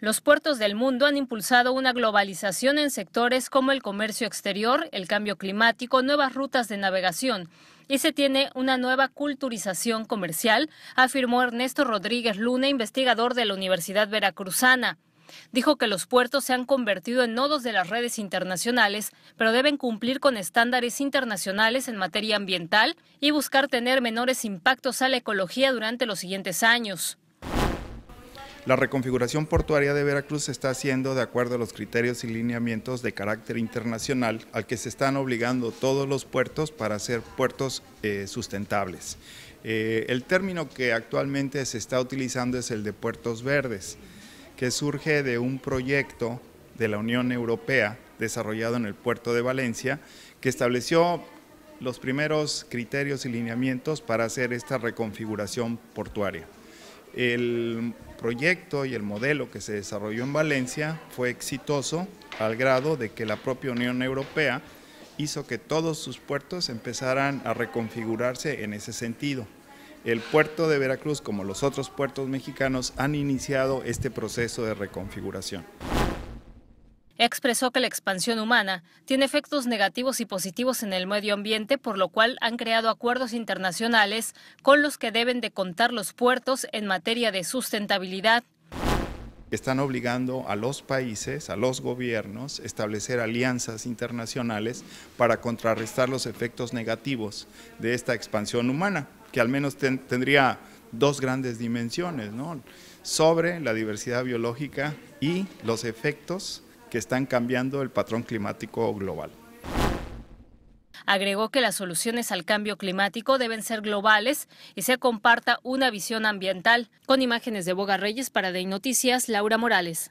los puertos del mundo han impulsado una globalización en sectores como el comercio exterior, el cambio climático, nuevas rutas de navegación y se tiene una nueva culturización comercial, afirmó Ernesto Rodríguez Luna, investigador de la Universidad Veracruzana. Dijo que los puertos se han convertido en nodos de las redes internacionales, pero deben cumplir con estándares internacionales en materia ambiental y buscar tener menores impactos a la ecología durante los siguientes años. La reconfiguración portuaria de Veracruz se está haciendo de acuerdo a los criterios y lineamientos de carácter internacional al que se están obligando todos los puertos para ser puertos eh, sustentables. Eh, el término que actualmente se está utilizando es el de puertos verdes, que surge de un proyecto de la Unión Europea desarrollado en el puerto de Valencia, que estableció los primeros criterios y lineamientos para hacer esta reconfiguración portuaria. El proyecto y el modelo que se desarrolló en Valencia fue exitoso al grado de que la propia Unión Europea hizo que todos sus puertos empezaran a reconfigurarse en ese sentido. El puerto de Veracruz, como los otros puertos mexicanos, han iniciado este proceso de reconfiguración expresó que la expansión humana tiene efectos negativos y positivos en el medio ambiente, por lo cual han creado acuerdos internacionales con los que deben de contar los puertos en materia de sustentabilidad. Están obligando a los países, a los gobiernos, a establecer alianzas internacionales para contrarrestar los efectos negativos de esta expansión humana, que al menos tendría dos grandes dimensiones, sobre la diversidad biológica y los efectos que están cambiando el patrón climático global. Agregó que las soluciones al cambio climático deben ser globales y se comparta una visión ambiental. Con imágenes de Boga Reyes para Dey Noticias, Laura Morales.